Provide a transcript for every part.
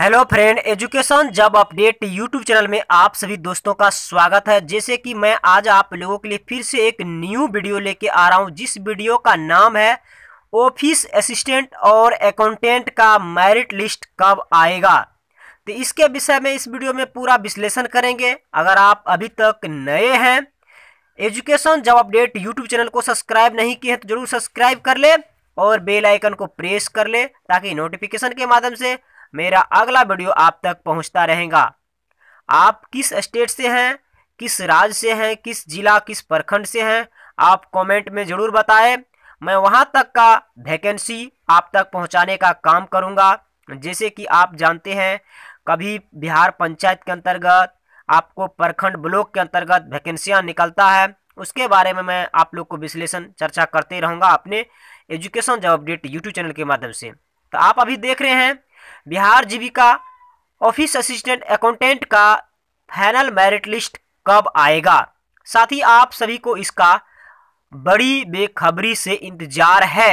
hello friend education job update YouTube channel में आप सभी दोस्तों का स्वागत है जैसे कि मैं आज आप लोगों के लिए फिर से एक न्यू वीडियो लेके आ रहा हूं जिस वीडियो का नाम है ऑफिस असिस्टेंट और अकाउंटेंट का मेरिट लिस्ट कब आएगा तो इसके विषय में इस वीडियो में पूरा विश्लेषण करेंगे अगर आप अभी तक नए हैं education job update YouTube channel को सब्सक्राइब नहीं किए तो जरूर सब्सक्राइब कर ले और बेल आइकन को प्रेस कर ले ताकि नोटिफिकेशन के माध्यम से मेरा अगला वीडियो आप तक पहुंचता रहेगा आप किस स्टेट से हैं किस राज्य से हैं किस जिला किस प्रखंड से हैं आप कमेंट में ज़रूर बताएं मैं वहां तक का वैकेंसी आप तक पहुंचाने का काम करूंगा जैसे कि आप जानते हैं कभी बिहार पंचायत के अंतर्गत आपको प्रखंड ब्लॉक के अंतर्गत वैकेंसियाँ निकलता है उसके बारे में मैं आप लोग को विश्लेषण चर्चा करते रहूँगा अपने education job update YouTube channel के माध्यम से तो आप अभी देख रहे हैं Bihar Jeevika office assistant accountant का फाइनल मेरिट लिस्ट कब आएगा साथ ही आप सभी को इसका बड़ी बेखबरी से इंतजार है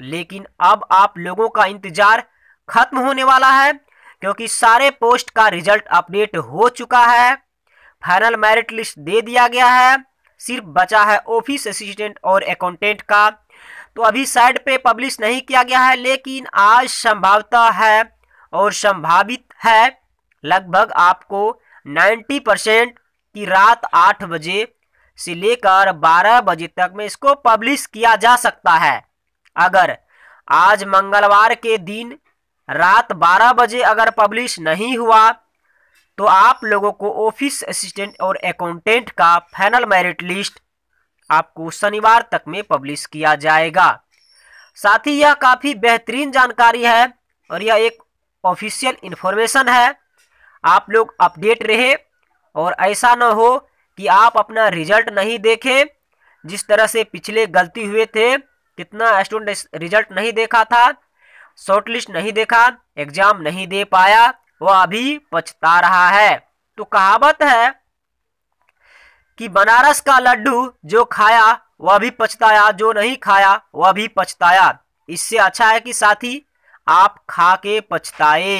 लेकिन अब आप लोगों का इंतजार खत्म होने वाला है क्योंकि सारे पोस्ट का रिजल्ट अपडेट हो चुका है फाइनल मेरिट लिस्ट दे दिया गया है सिर्फ बचा है ऑफिस असिस्टेंट और अकाउंटेंट का तो अभी साइट पे पब्लिश नहीं किया गया है लेकिन आज संभावता है और संभावित है लगभग आपको 90 परसेंट की रात आठ बजे से लेकर बारह बजे तक में इसको पब्लिश किया जा सकता है अगर आज मंगलवार के दिन रात बारह बजे अगर पब्लिश नहीं हुआ तो आप लोगों को ऑफिस असिस्टेंट और अकाउंटेंट का फाइनल मेरिट लिस्ट आपको शनिवार तक में पब्लिश किया जाएगा साथ ही यह काफ़ी बेहतरीन जानकारी है और यह एक ऑफिशियल इन्फॉर्मेशन है आप लोग अपडेट रहे और ऐसा न हो कि आप अपना रिजल्ट नहीं देखें जिस तरह से पिछले गलती हुए थे कितना स्टूडेंट रिजल्ट नहीं देखा था शॉर्टलिस्ट नहीं देखा एग्ज़ाम नहीं दे पाया वह अभी पछता रहा है तो कहावत है कि बनारस का लड्डू जो खाया वह भी पछताया जो नहीं खाया वह भी पछताया इससे अच्छा है कि साथी आप खा के पछताए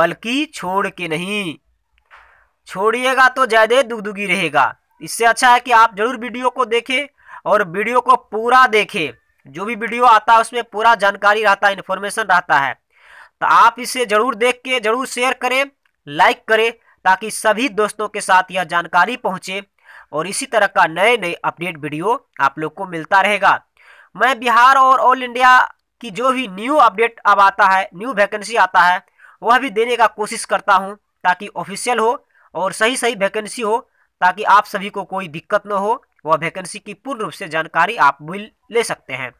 बल्कि छोड़ के नहीं छोड़िएगा तो ज़्यादा दुखी रहेगा इससे अच्छा है कि आप जरूर वीडियो को देखें और वीडियो को पूरा देखें जो भी वीडियो आता है उसमें पूरा जानकारी रहता है इन्फॉर्मेशन रहता है तो आप इसे जरूर देख के जरूर शेयर करें लाइक करें ताकि सभी दोस्तों के साथ यह जानकारी पहुंचे और इसी तरह का नए नए अपडेट वीडियो आप लोग को मिलता रहेगा मैं बिहार और ऑल इंडिया की जो भी न्यू अपडेट अब आता है न्यू वैकेंसी आता है वह भी देने का कोशिश करता हूँ ताकि ऑफिशियल हो और सही सही वैकेंसी हो ताकि आप सभी को कोई दिक्कत न हो वह वैकेंसी की पूर्ण रूप से जानकारी आप मिल ले सकते हैं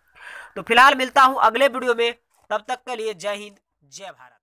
तो फिलहाल मिलता हूँ अगले वीडियो में तब तक के लिए जय हिंद जय भारत